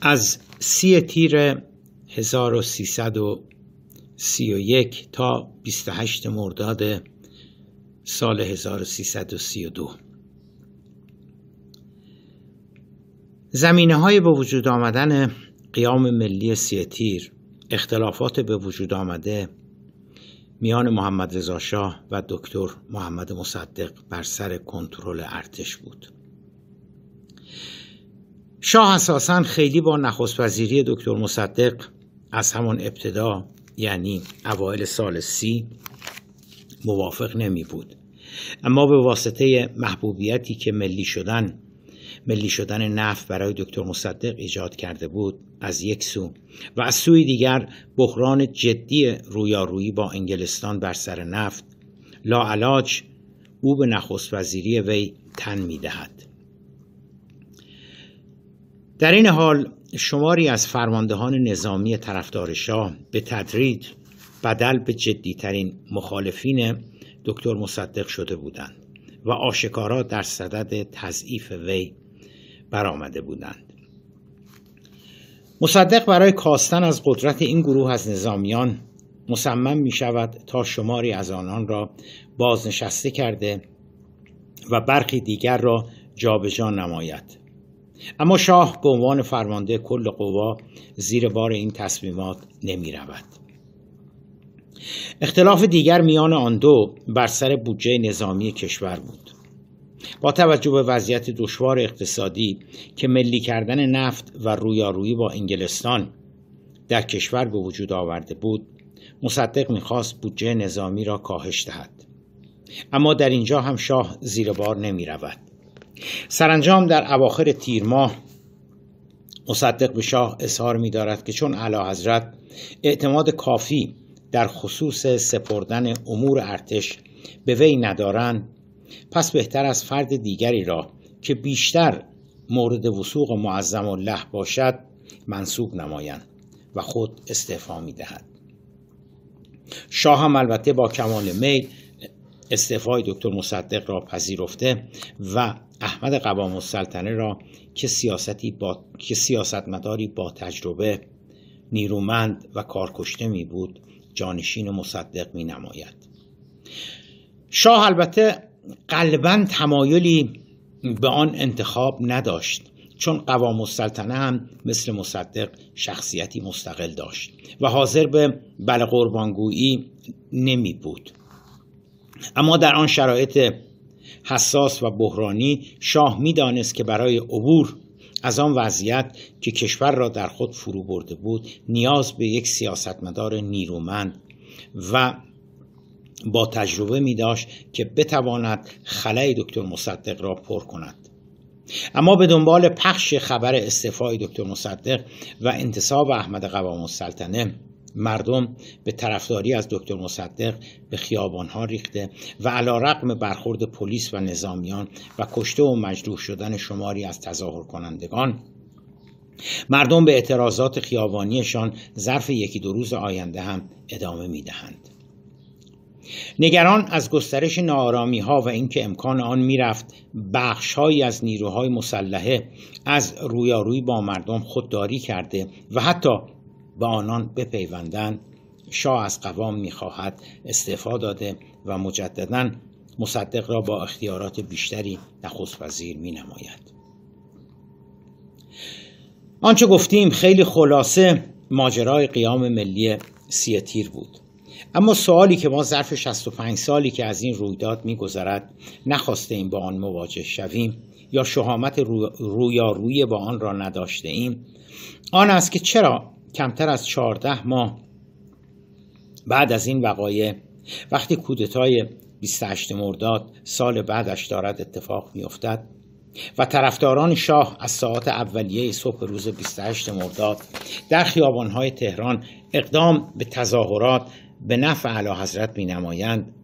از سی تیر 1331 تا 28 مرداد سال 1332 زمینه های به وجود آمدن قیام ملی سی تیر اختلافات به وجود آمده میان محمد رضا شاه و دکتر محمد مصدق بر سر کنترل ارتش بود شاه اساسا خیلی با نخست وزیری دکتر مصدق از همان ابتدا یعنی اوایل سال سی موافق نمی بود اما به واسطه محبوبیتی که ملی شدن ملی شدن نفت برای دکتر مصدق ایجاد کرده بود از یک سو و از سوی دیگر بحران جدی رویارویی با انگلستان بر سر نفت لاعلاج او به نخست وزیری وی تن می در این حال شماری از فرماندهان نظامی طرفدار شاه به تدریج بدل به جدیترین مخالفین دکتر مصدق شده بودند و آشکارا در صدد تضعیف وی برآمده بودند مصدق برای کاستن از قدرت این گروه از نظامیان مصمم می شود تا شماری از آنان را بازنشسته کرده و برخی دیگر را جابجا نماید اما شاه به عنوان فرمانده کل قوا زیر بار این تصمیمات نمی رود. اختلاف دیگر میان آن دو بر سر بودجه نظامی کشور بود با توجه به وضعیت دشوار اقتصادی که ملی کردن نفت و رویارویی با انگلستان در کشور به وجود آورده بود مصدق میخواست بودجه نظامی را کاهش دهد اما در اینجا هم شاه زیر بار نمی رود سرانجام در اواخر تیر ماه مصدق به شاه اظهار می دارد که چون اعلی حضرت اعتماد کافی در خصوص سپردن امور ارتش به وی ندارند پس بهتر از فرد دیگری را که بیشتر مورد وسوق معظم الله باشد منصوب نمایند و خود استعفا می دهد شاه هم البته با کمال میل استعفای دکتر مصدق را پذیرفته و احمد قوام السلطنه را که سیاستی با که سیاستمداری با تجربه نیرومند و کارکشته می بود جانشین مصدق می نماید شاه البته غالبا تمایلی به آن انتخاب نداشت چون قوام السلطنه هم مثل مصدق شخصیتی مستقل داشت و حاضر به بله قربانگویی نمی بود اما در آن شرایط حساس و بحرانی شاه میدانست که برای عبور از آن وضعیت که کشور را در خود فرو برده بود نیاز به یک سیاستمدار نیرومند و با تجربه می داشت که بتواند خلای دکتر مصدق را پر کند اما به دنبال پخش خبر استعفای دکتر مصدق و انتصاب احمد قوام السلطنه مردم به طرفداری از دکتر مصدق به خیابانها ریخته و علا رقم برخورد پلیس و نظامیان و کشته و مجروح شدن شماری از تظاهر کنندگان مردم به اعتراضات خیابانیشان ظرف یکی دو روز آینده هم ادامه می دهند. نگران از گسترش نارامی ها و اینکه امکان آن میرفت بخشهایی از نیروهای مسلحه از رویارویی با مردم خودداری کرده و حتی به آنان بپیوندند شاه از قوام میخواهد استعفا داده و مجددا مصدق را با اختیارات بیشتری نخست وزیر می نماید آنچه گفتیم خیلی خلاصه ماجرای قیام ملی سی تیر بود اما سوالی که ما ظرف 65 سالی که از این رویداد میگذرد نخواسته با آن مواجه شویم یا شهامت روی با آن را نداشته ایم آن است که چرا کمتر از 14 ماه بعد از این وقایع وقتی کودتای 28 مرداد سال بعدش دارد اتفاق میافتد و طرفداران شاه از ساعت اولیه صبح روز 28 مرداد در خیابانهای تهران اقدام به تظاهرات به نفع اعلی حضرت می نمایند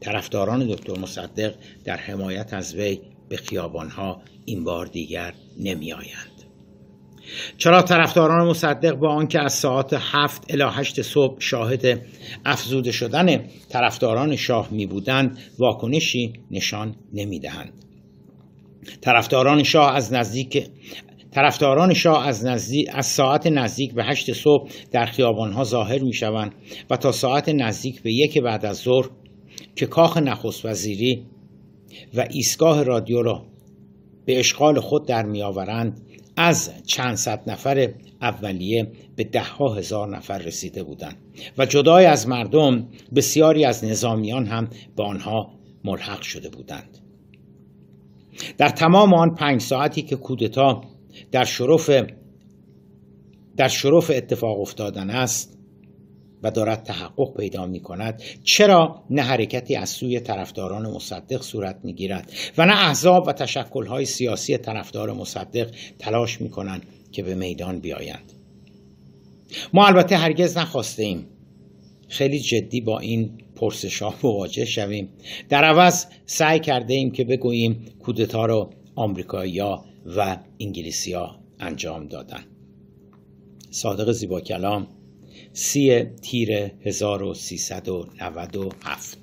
طرفداران دکتر مصدق در حمایت از وی به خیابانها این بار دیگر نمی آیند. چرا طرفداران مصدق با آنکه از ساعت هفت الی هشت صبح شاهد افزوده شدن طرفداران شاه می بودند واکنشی نشان نمیدهند طرفداران شاه از نزدیک طرفداران شاه از, نزدیک، از ساعت نزدیک به هشت صبح در خیابانها ظاهر می شوند و تا ساعت نزدیک به یک بعد از ظهر که کاخ نخست وزیری و ایستگاه رادیو را به اشغال خود در آورند از چند صد نفر اولیه به ده ها هزار نفر رسیده بودند و جدای از مردم بسیاری از نظامیان هم به آنها ملحق شده بودند در تمام آن پنج ساعتی که کودتا در شرف در شرف اتفاق افتادن است و دارد تحقق پیدا می کند چرا نه حرکتی از سوی طرفداران مصدق صورت می گیرد و نه احزاب و های سیاسی طرفدار مصدق تلاش می کنند که به میدان بیایند ما البته هرگز نخواسته ایم خیلی جدی با این پرسش ها مواجه شویم در عوض سعی کرده ایم که بگوییم کودتا رو یا و انگلیسیا انجام دادن صادق زیبا کلام سی تیر 1397